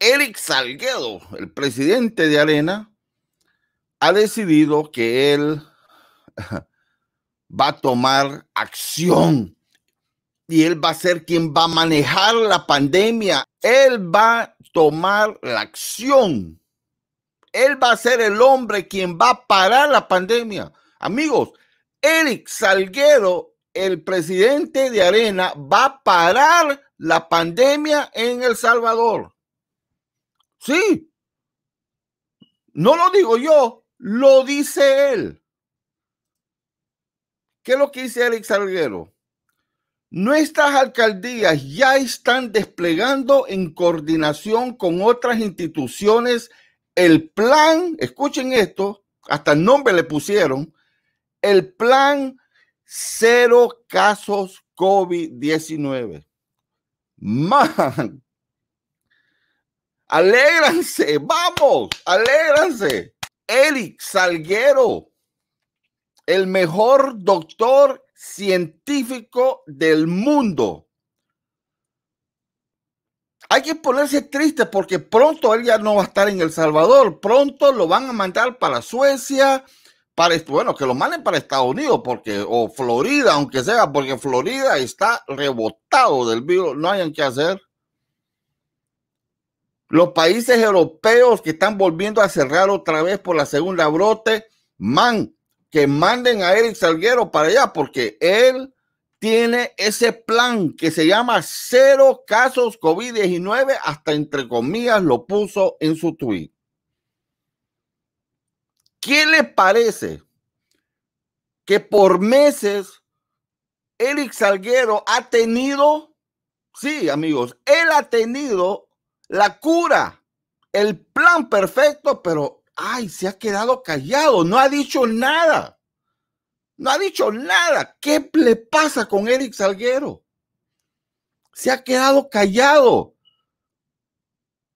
Eric Salguedo, el presidente de Arena, ha decidido que él va a tomar acción y él va a ser quien va a manejar la pandemia. Él va a tomar la acción. Él va a ser el hombre quien va a parar la pandemia. Amigos, Eric Salguero, el presidente de Arena, va a parar la pandemia en El Salvador. Sí. No lo digo yo, lo dice él. ¿Qué es lo que dice Eric Salguero? Nuestras alcaldías ya están desplegando en coordinación con otras instituciones el plan, escuchen esto, hasta el nombre le pusieron, el plan cero casos COVID-19. Man, Alégranse, vamos, alégranse. Eric Salguero, el mejor doctor científico del mundo. Hay que ponerse triste porque pronto él ya no va a estar en El Salvador. Pronto lo van a mandar para Suecia, para bueno, que lo manden para Estados Unidos porque o Florida, aunque sea, porque Florida está rebotado del virus, no hayan que hacer. Los países europeos que están volviendo a cerrar otra vez por la segunda brote, man, que manden a Eric Salguero para allá, porque él tiene ese plan que se llama cero casos COVID-19, hasta entre comillas lo puso en su tweet. ¿Qué le parece que por meses Eric Salguero ha tenido, sí amigos, él ha tenido la cura, el plan perfecto, pero, ay, se ha quedado callado, no ha dicho nada. No ha dicho nada. ¿Qué le pasa con Eric Salguero? Se ha quedado callado.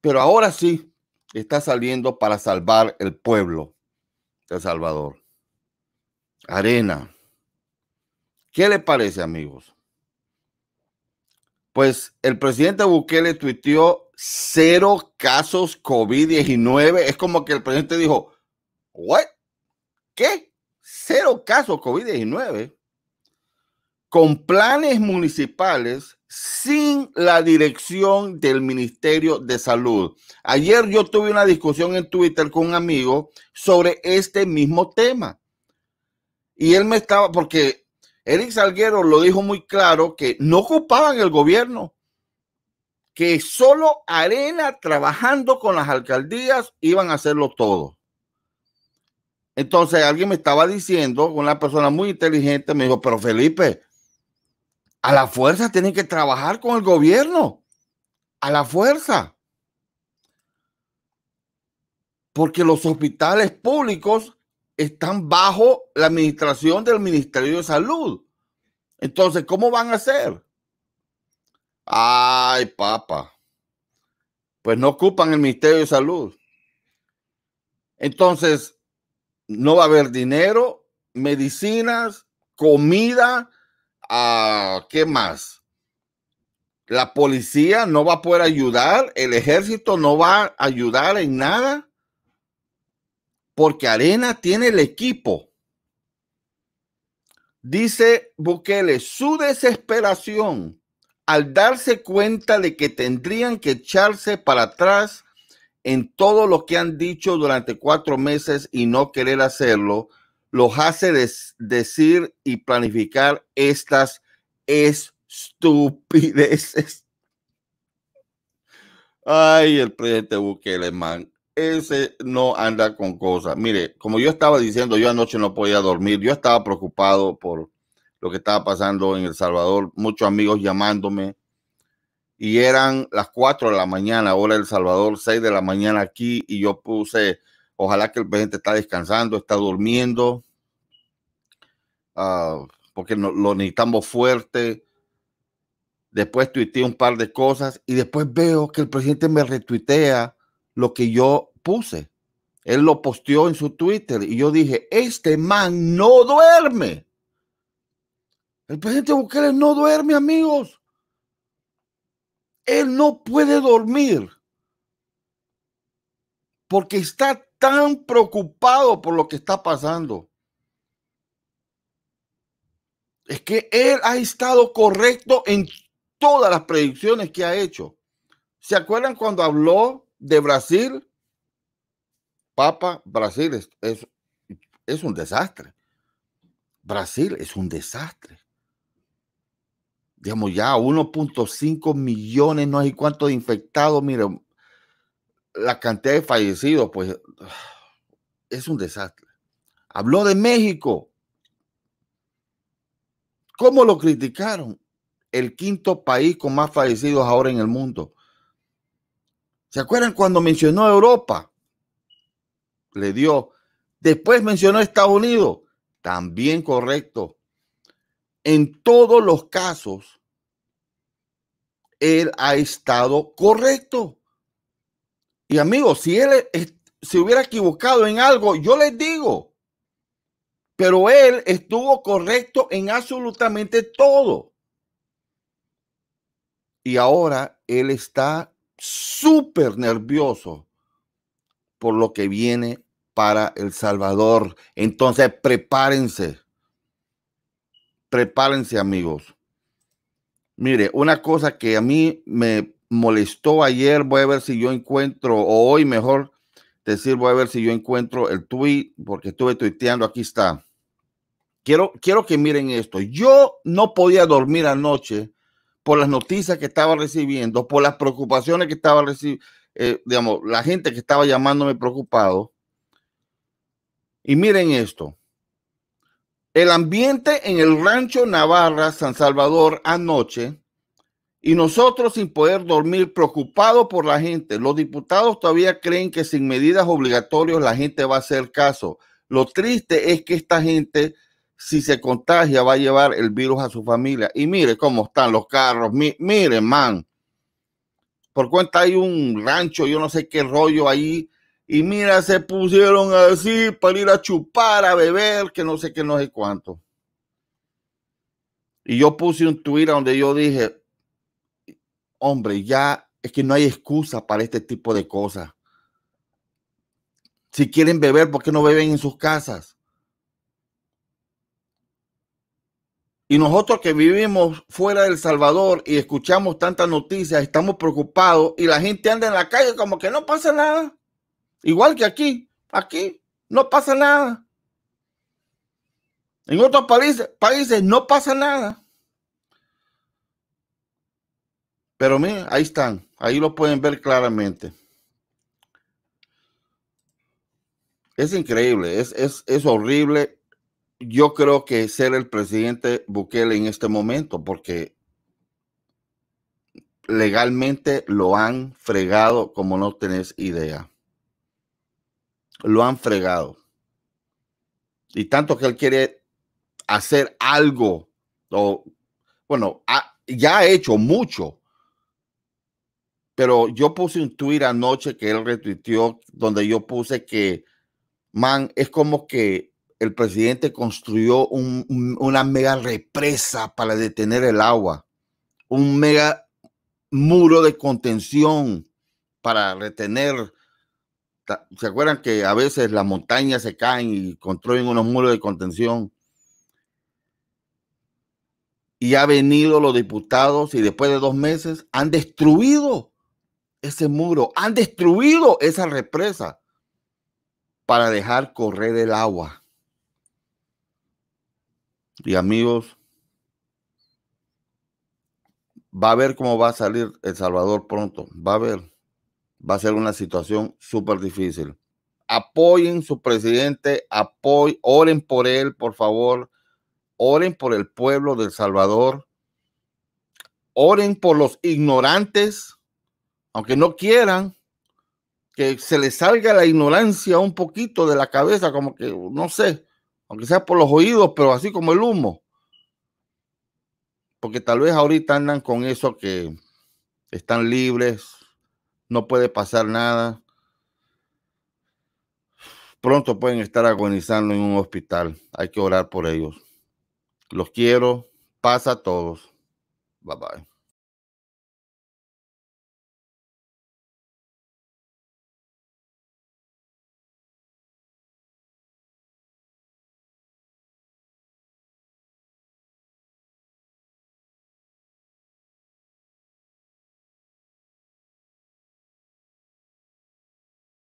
Pero ahora sí, está saliendo para salvar el pueblo de Salvador. Arena. ¿Qué le parece, amigos? pues el presidente Bukele tuiteó cero casos COVID-19. Es como que el presidente dijo, ¿what? ¿Qué? Cero casos COVID-19. Con planes municipales sin la dirección del Ministerio de Salud. Ayer yo tuve una discusión en Twitter con un amigo sobre este mismo tema. Y él me estaba, porque Eric Salguero lo dijo muy claro que no ocupaban el gobierno, que solo Arena trabajando con las alcaldías iban a hacerlo todo. Entonces alguien me estaba diciendo, una persona muy inteligente me dijo, pero Felipe, a la fuerza tienen que trabajar con el gobierno, a la fuerza. Porque los hospitales públicos están bajo la administración del Ministerio de Salud. Entonces, ¿cómo van a hacer? Ay, papá. Pues no ocupan el Ministerio de Salud. Entonces, no va a haber dinero, medicinas, comida, ah, ¿qué más? La policía no va a poder ayudar, el ejército no va a ayudar en nada porque Arena tiene el equipo. Dice Bukele, su desesperación al darse cuenta de que tendrían que echarse para atrás en todo lo que han dicho durante cuatro meses y no querer hacerlo, los hace decir y planificar estas estupideces. Ay, el presidente Bukele, man ese no anda con cosas. Mire, como yo estaba diciendo, yo anoche no podía dormir, yo estaba preocupado por lo que estaba pasando en El Salvador, muchos amigos llamándome y eran las 4 de la mañana, hora El Salvador, 6 de la mañana aquí y yo puse, ojalá que el presidente está descansando, está durmiendo, ah, porque no, lo necesitamos fuerte. Después tuiteé un par de cosas y después veo que el presidente me retuitea lo que yo puse. Él lo posteó en su Twitter y yo dije, este man no duerme. El presidente Bukele no duerme, amigos. Él no puede dormir porque está tan preocupado por lo que está pasando. Es que él ha estado correcto en todas las predicciones que ha hecho. ¿Se acuerdan cuando habló de Brasil, Papa, Brasil es, es, un desastre. Brasil es un desastre. Digamos ya 1.5 millones, no hay cuánto infectados. Miren, la cantidad de fallecidos, pues es un desastre. Habló de México. ¿Cómo lo criticaron? El quinto país con más fallecidos ahora en el mundo. ¿Se acuerdan cuando mencionó Europa? Le dio. Después mencionó Estados Unidos. También correcto. En todos los casos, él ha estado correcto. Y amigos, si él se hubiera equivocado en algo, yo les digo, pero él estuvo correcto en absolutamente todo. Y ahora él está súper nervioso por lo que viene para El Salvador. Entonces, prepárense. Prepárense, amigos. Mire, una cosa que a mí me molestó ayer, voy a ver si yo encuentro, o hoy mejor decir, voy a ver si yo encuentro el tweet, porque estuve tuiteando, aquí está. Quiero, quiero que miren esto. Yo no podía dormir anoche por las noticias que estaba recibiendo, por las preocupaciones que estaba recibiendo, eh, digamos, la gente que estaba llamándome preocupado. Y miren esto. El ambiente en el rancho Navarra, San Salvador, anoche, y nosotros sin poder dormir, preocupados por la gente. Los diputados todavía creen que sin medidas obligatorias la gente va a hacer caso. Lo triste es que esta gente si se contagia, va a llevar el virus a su familia. Y mire cómo están los carros. mire, man. Por cuenta hay un rancho, yo no sé qué rollo ahí. Y mira, se pusieron así para ir a chupar, a beber, que no sé qué, no sé cuánto. Y yo puse un Twitter donde yo dije, hombre, ya es que no hay excusa para este tipo de cosas. Si quieren beber, ¿por qué no beben en sus casas? Y nosotros que vivimos fuera del Salvador y escuchamos tantas noticias, estamos preocupados y la gente anda en la calle como que no pasa nada. Igual que aquí, aquí no pasa nada. En otros países, países no pasa nada. Pero miren, ahí están, ahí lo pueden ver claramente. Es increíble, es, es, es horrible yo creo que ser el presidente Bukele en este momento, porque legalmente lo han fregado como no tenés idea. Lo han fregado. Y tanto que él quiere hacer algo, o bueno, ya ha hecho mucho. Pero yo puse un tweet anoche que él retuiteó, donde yo puse que, man, es como que el presidente construyó una mega represa para detener el agua, un mega muro de contención para retener. ¿Se acuerdan que a veces las montañas se caen y construyen unos muros de contención? Y ha venido los diputados y después de dos meses han destruido ese muro, han destruido esa represa para dejar correr el agua y amigos, va a ver cómo va a salir El Salvador pronto. Va a ver. Va a ser una situación súper difícil. Apoyen su presidente, apoyen, oren por él, por favor. Oren por el pueblo del Salvador. Oren por los ignorantes, aunque no quieran, que se les salga la ignorancia un poquito de la cabeza, como que no sé aunque sea por los oídos, pero así como el humo. Porque tal vez ahorita andan con eso que están libres, no puede pasar nada. Pronto pueden estar agonizando en un hospital. Hay que orar por ellos. Los quiero. Pasa a todos. Bye bye.